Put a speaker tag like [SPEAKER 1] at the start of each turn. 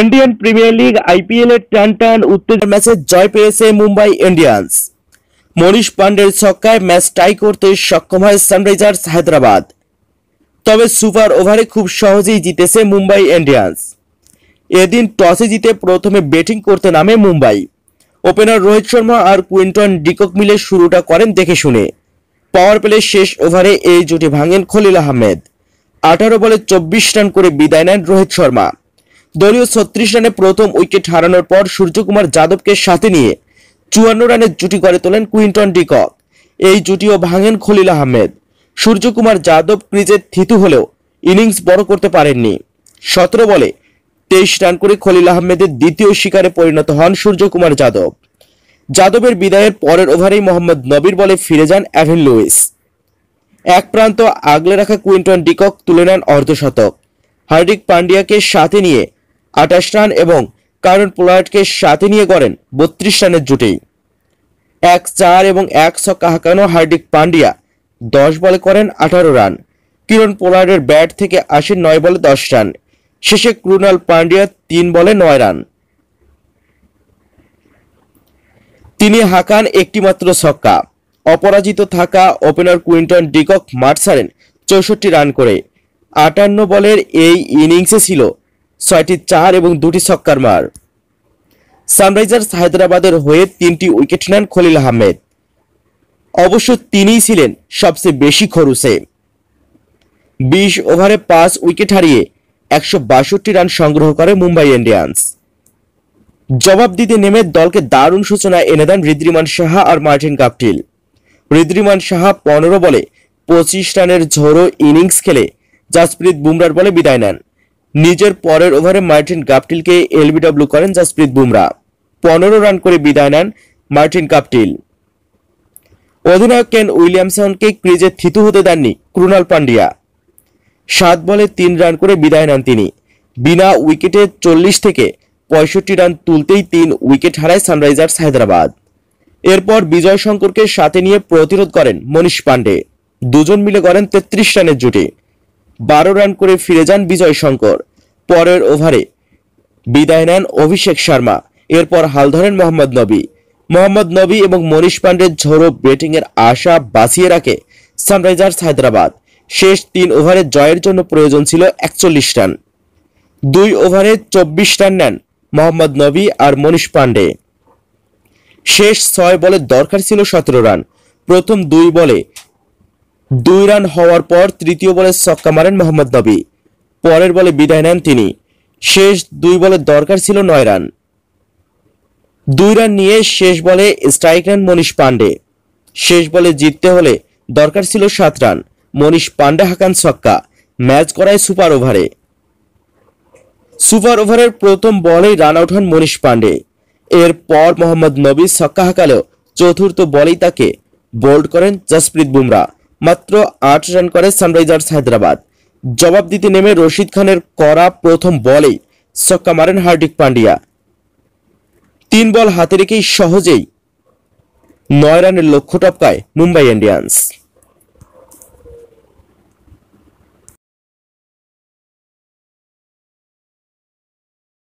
[SPEAKER 1] Indian premier league IPL এর টান টান উত্তেজনার ম্যাচে জয় পেয়েছে মুম্বাই ইন্ডিয়ান্স মনীষ পান্ডের ছক্কায় ম্যাচ টাই করতে সক্ষম হয় সানরাইজার্স হায়দ্রাবাদ তবে সুপার ওভারে খুব সহজেই জিতেছে মুম্বাই ইন্ডিয়ান্স এদিন টসে জিতে প্রথমে ব্যাটিং করতে নামে মুম্বাই ওপেনার রোহিত শর্মা আর কুইন্টন ডিকক মিলে শুরুটা করেন দেখে শুনে পাওয়ার প্লে শেষ ওভারে এই জুটি ভাঙেন খলিল আহমেদ আঠারো বলে চব্বিশ রান করে বিদায় নেন রোহিত শর্মা দলীয় ছত্রিশ রানে প্রথম উইকেট হারানোর পর সূর্যকুমার যাদবকে সাথে নিয়ে চুয়ান্ন রানের জুটি গড়ে তোলেন কুইন্টন ডিকক এই জুটিও ভাঙেন খলিল আহমেদ সূর্যকুমার যাদব ক্রিজে থিতু হলেও ইনিংস বড় করতে পারেননি সতেরো বলে তেইশ রান করে খলিল আহমেদের দ্বিতীয় শিকারে পরিণত হন সূর্যকুমার যাদব যাদবের বিদায়ের পরের ওভারেই মোহাম্মদ নবীর বলে ফিরে যান অ্যাভিন লুইস এক প্রান্ত আগলে রাখা কুইন্টন ডিকক তুলে নেন অর্ধশতক হার্দিক পান্ডিয়াকে সাথে নিয়ে আঠাশ রান এবং কারণ পোলার্ডকে সাথে নিয়ে করেন বত্রিশ রানের জুটেই এক চার এবং এক ছক্কা হাঁকানো হার্দিক পান্ডিয়া দশ বলে করেন আঠারো রান কিরণ পোলার্ডের ব্যাট থেকে আসেন নয় বলে দশ রান শেষে ক্রুনাল পান্ডিয়া তিন বলে নয় রান তিনি হাঁকান একটিমাত্র ছক্কা অপরাজিত থাকা ওপেনার কুইন্টন ডিকক মাঠ সারেন চৌষট্টি রান করে আটান্ন বলের এই ইনিংসে ছিল ছয়টি চার এবং দুটি ছক্কার মার সানরাইজার্স হায়দ্রাবাদের হয়ে তিনটি উইকেট নেন খলিল আহমেদ অবশ্য তিনিই ছিলেন সবচেয়ে বেশি খরুসে বিশ ওভারে পাঁচ উইকেট হারিয়ে একশো রান সংগ্রহ করে মুম্বাই ইন্ডিয়ান্স জবাব দিতে নেমে দলকে দারুণ সূচনা এনে দেন রিদ্রিমান সাহা আর মার্টিন কাপটিল রিদ্রিমান সাহা পনেরো বলে পঁচিশ রানের ঝোড়ো ইনিংস খেলে জাসপ্রীত বুমরার বলে বিদায় নেন নিজের পরের ওভারে মার্টিন কাপটিলকে এলবিডব্লিউ করেন জাসপ্রীত বুমরা পনেরো রান করে বিদায় নেন মার্টিন কাপটিল অধিনায়ক কেন উইলিয়ামসনকে ক্রিজে থিতু হতে দেননি ক্রুনাল পান্ডিয়া সাত বলে তিন রান করে বিদায় নেন তিনি বিনা উইকেটে চল্লিশ থেকে পঁয়ষট্টি রান তুলতেই তিন উইকেট হারায় সানরাইজার্স হায়দ্রাবাদ এরপর বিজয় শঙ্করকে সাথে নিয়ে প্রতিরোধ করেন মনীষ পাণ্ডে দুজন মিলে করেন তেত্রিশ রানের জুটি বারো রান করে ফিরে যান বিজয় শঙ্কর পরের ওভারে বিদায় নেন অভিষেক শর্মা এরপর হাল ধরেন মোহাম্মদ নবী মোহাম্মদ নবী এবং মনীষ পাণ্ডের ঝোড়ো ব্যাটিংয়ের আশা বাঁচিয়ে রাখে সানরাইজার্স হায়দ্রাবাদ শেষ তিন ওভারে জয়ের জন্য প্রয়োজন ছিল একচল্লিশ রান দুই ওভারে চব্বিশ রান নেন মোহাম্মদ নবী আর মনীষ পাণ্ডে শেষ ছয় বলে দরকার ছিল সতেরো রান প্রথম দুই বলে দুই রান হওয়ার পর তৃতীয় বলে ছক্কা মারেন মোহাম্মদ নবী পরের বলে বিদায় নেন তিনি শেষ দুই বলে দরকার ছিল নয় রান দুই রান নিয়ে শেষ বলে স্ট্রাইক নেন মনীষ পাণ্ডে শেষ বলে জিততে হলে দরকার ছিল সাত রান মনীষ পাণ্ডে হাকান ছক্কা ম্যাচ করায় সুপার ওভারে সুপার ওভারের প্রথম বলেই রান আউট হন মনীষ পাণ্ডে এরপর মোহাম্মদ নবী ছক্কা হাঁকালেও চতুর্থ বলেই তাকে বোল্ড করেন জসপ্রীত বুমরা মাত্র আট রান করে সানরাইজার্স হায়দ্রাবাদ জবাব দিতে নেমে রশিদ খানের করা প্রথম বলেই ছক্কা মারেন হার্দিক পান্ডিয়া তিন বল হাতে রেখেই সহজেই নয় রানের লক্ষ্য টপকায় মুম্বাই ইন্ডিয়ান্স